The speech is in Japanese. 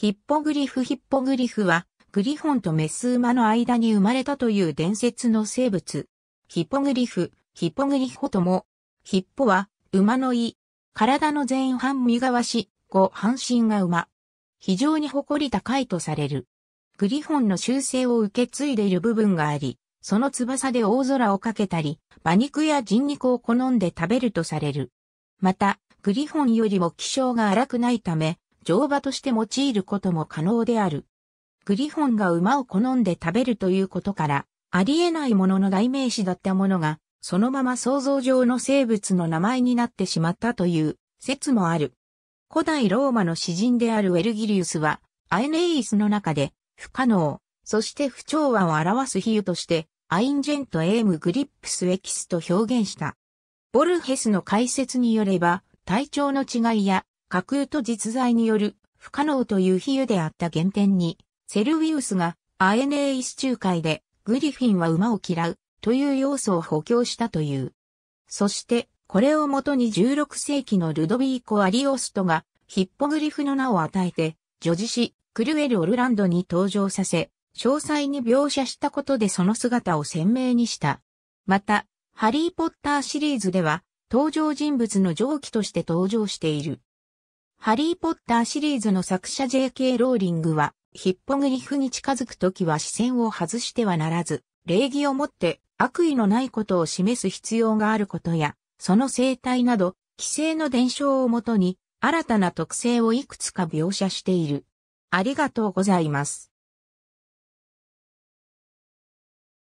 ヒッポグリフヒッポグリフは、グリフォンとメス馬の間に生まれたという伝説の生物。ヒッポグリフ、ヒッポグリフォとも、ヒッポは、馬の胃、体の前半身がわし、後半身が馬。非常に誇り高いとされる。グリフォンの習性を受け継いでいる部分があり、その翼で大空をかけたり、馬肉や人肉を好んで食べるとされる。また、グリフォンよりも気性が荒くないため、乗馬として用いることも可能である。グリフォンが馬を好んで食べるということから、ありえないものの代名詞だったものが、そのまま想像上の生物の名前になってしまったという説もある。古代ローマの詩人であるウェルギリウスは、アエネイスの中で、不可能、そして不調和を表す比喩として、アインジェント・エーム・グリップス・エキスと表現した。ボルヘスの解説によれば、体調の違いや架空と実在による不可能という比喩であった原点に、セルウィウスが INA 一中会でグリフィンは馬を嫌うという要素を補強したという。そして、これをもとに16世紀のルドビーコ・アリオストがヒッポグリフの名を与えて、女児詩クルエル・オルランドに登場させ、詳細に描写したことでその姿を鮮明にした。また、ハリー・ポッターシリーズでは登場人物の上記として登場している。ハリーポッターシリーズの作者 J.K. ローリングは、ヒッポグリフに近づくときは視線を外してはならず、礼儀をもって悪意のないことを示す必要があることや、その生態など、規制の伝承をもとに、新たな特性をいくつか描写している。ありがとうございます。